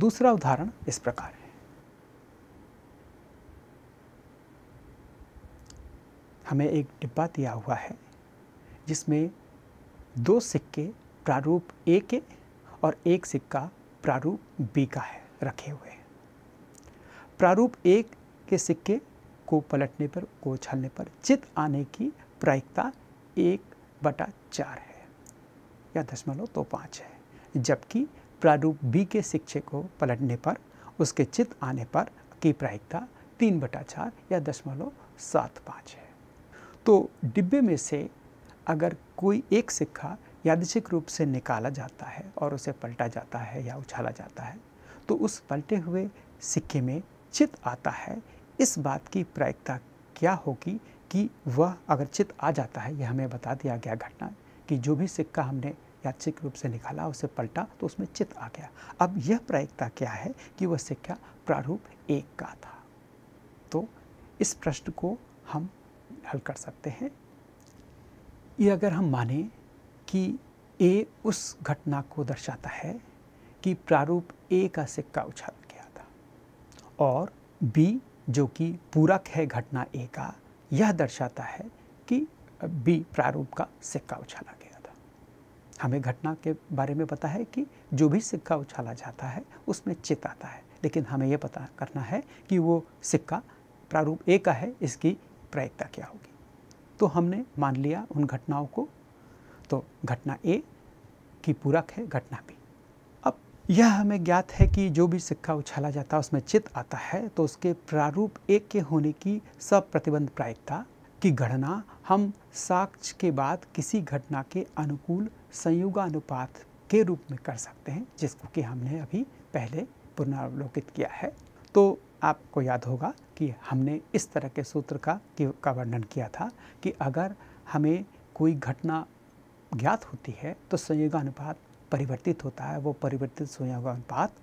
दूसरा उदाहरण इस प्रकार है हमें एक डिब्बा दिया हुआ है जिसमें दो सिक्के प्रारूप ए के और एक सिक्का प्रारूप बी का है रखे हुए प्रारूप ए के सिक्के को पलटने पर को उछलने पर चित आने की प्रायिकता एक बटा चार है या दशमलव तो पाँच है जबकि प्रारूप बी के शिक्षे को पलटने पर उसके चित आने पर की प्रायिकता तीन बटा चार या दशमलव सात पाँच है तो डिब्बे में से अगर कोई एक सिक्का यादृशिक रूप से निकाला जाता है और उसे पलटा जाता है या उछाला जाता है तो उस पलटे हुए सिक्के में चित आता है इस बात की प्रायिकता क्या होगी कि वह अगर चित आ जाता है यह हमें बता दिया गया घटना कि जो भी सिक्का हमने याचिक रूप से निकाला उसे पलटा तो उसमें चित आ गया अब यह प्रायिकता क्या है कि वह सिक्का प्रारूप एक का था तो इस प्रश्न को हम हल कर सकते हैं ये अगर हम माने कि ए उस घटना को दर्शाता है कि प्रारूप ए का सिक्का उछाल गया था और बी जो कि पूरक है घटना ए का यह दर्शाता है कि बी प्रारूप का सिक्का उछाला हमें घटना के बारे में पता है कि जो भी सिक्का उछाला जाता है उसमें चित आता है लेकिन हमें यह पता करना है कि वो सिक्का प्रारूप ए का है इसकी प्रायिकता क्या होगी तो हमने मान लिया उन घटनाओं को तो घटना ए की पूरक है घटना बी अब यह हमें ज्ञात है कि जो भी सिक्का उछाला जाता है उसमें चित आता है तो उसके प्रारूप एक के होने की सब प्रतिबंध प्रायिकता की गणना हम साक्ष्य के बाद किसी घटना के अनुकूल संयुगानुपात के रूप में कर सकते हैं जिसको कि हमने अभी पहले पुनरावलोकित किया है तो आपको याद होगा कि हमने इस तरह के सूत्र का का वर्णन किया था कि अगर हमें कोई घटना ज्ञात होती है तो संयोगानुपात परिवर्तित होता है वो परिवर्तित संयोगानुपात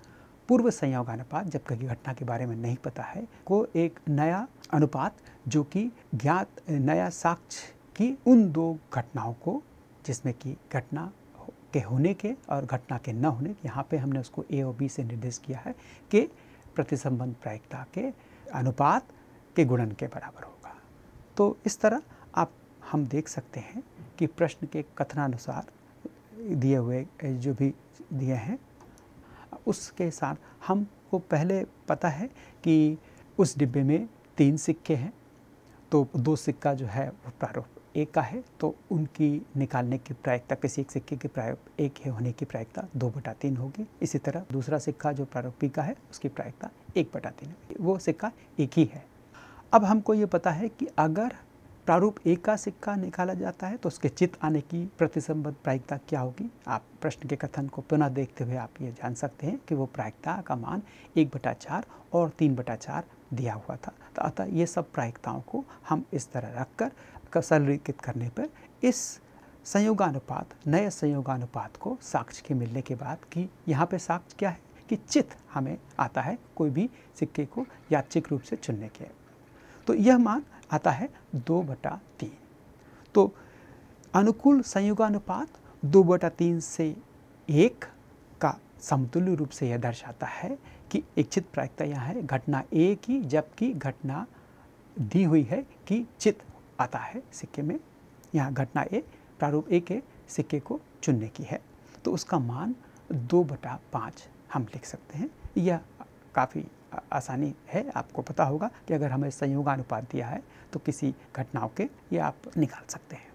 पूर्व संयोग अनुपात जब जबकि घटना के बारे में नहीं पता है को एक नया अनुपात जो कि ज्ञात नया साक्ष्य की उन दो घटनाओं को जिसमें कि घटना के होने के और घटना के न होने के यहाँ पे हमने उसको ए और बी से निर्देश किया है कि प्रतिसंबंध प्रायिकता के अनुपात के गुणन के बराबर होगा तो इस तरह आप हम देख सकते हैं कि प्रश्न के कथनानुसार दिए हुए जो भी दिए हैं उसके साथ हमको पहले पता है कि उस डिब्बे में तीन सिक्के हैं तो दो सिक्का जो है वो प्रारूप एक का है तो उनकी निकालने की प्रायिकता किसी एक सिक्के की प्रारूप एक है होने की प्रायिकता दो बटा तीन होगी इसी तरह दूसरा सिक्का जो प्रारूपी का है उसकी प्रायिकता एक बटा तीन होगी वो सिक्का एक ही है अब हमको ये पता है कि अगर प्रारूप एक का सिक्का निकाला जाता है तो उसके चित आने की प्रतिसंबद्ध प्रायिकता क्या होगी आप प्रश्न के कथन को पुनः देखते हुए आप ये जान सकते हैं कि वो प्रायिकता का मान एक बटा चार और तीन बटा चार दिया हुआ था तो अतः ये सब प्रायिकताओं को हम इस तरह रख कर सरलीकृत करने पर इस संयोगानुपात नए संयोगानुपात को साक्ष्य के मिलने के बाद कि यहाँ पर साक्ष्य क्या है कि चित हमें आता है कोई भी सिक्के को यादचिक रूप से चुनने के तो यह मान आता है दो बटा तीन तो अनुकूल संयुगानुपात दो बटा तीन से एक का समतुल्य रूप से यह दर्शाता है कि इच्छित प्रायिकता यहाँ है घटना ए की जबकि घटना दी हुई है कि चित आता है सिक्के में यहाँ घटना ए प्रारूप ए के सिक्के को चुनने की है तो उसका मान दो बटा पाँच हम लिख सकते हैं यह काफ़ी आसानी है आपको पता होगा कि अगर हमें संयोगानुपात दिया है तो किसी घटनाओं के ये आप निकाल सकते हैं